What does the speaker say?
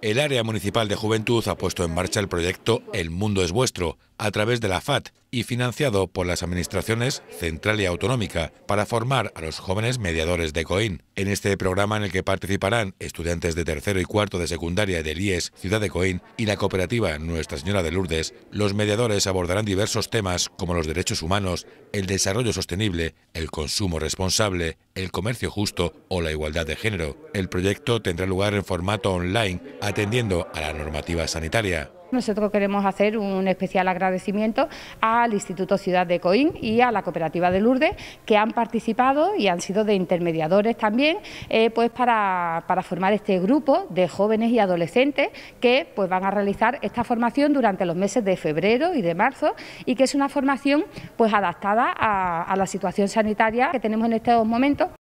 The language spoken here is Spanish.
El área municipal de juventud ha puesto en marcha el proyecto El Mundo es Vuestro, a través de la FAT, y financiado por las administraciones central y autonómica para formar a los jóvenes mediadores de Coín. En este programa en el que participarán estudiantes de tercero y cuarto de secundaria del IES Ciudad de Coín y la cooperativa Nuestra Señora de Lourdes, los mediadores abordarán diversos temas como los derechos humanos, el desarrollo sostenible, el consumo responsable, el comercio justo o la igualdad de género. El proyecto tendrá lugar en formato online atendiendo a la normativa sanitaria. Nosotros queremos hacer un especial agradecimiento al Instituto Ciudad de Coín y a la Cooperativa de Lourdes que han participado y han sido de intermediadores también eh, pues para, formar este grupo de jóvenes y adolescentes que pues van a realizar esta formación durante los meses de febrero y de marzo y que es una formación pues adaptada a la situación sanitaria que tenemos en estos momentos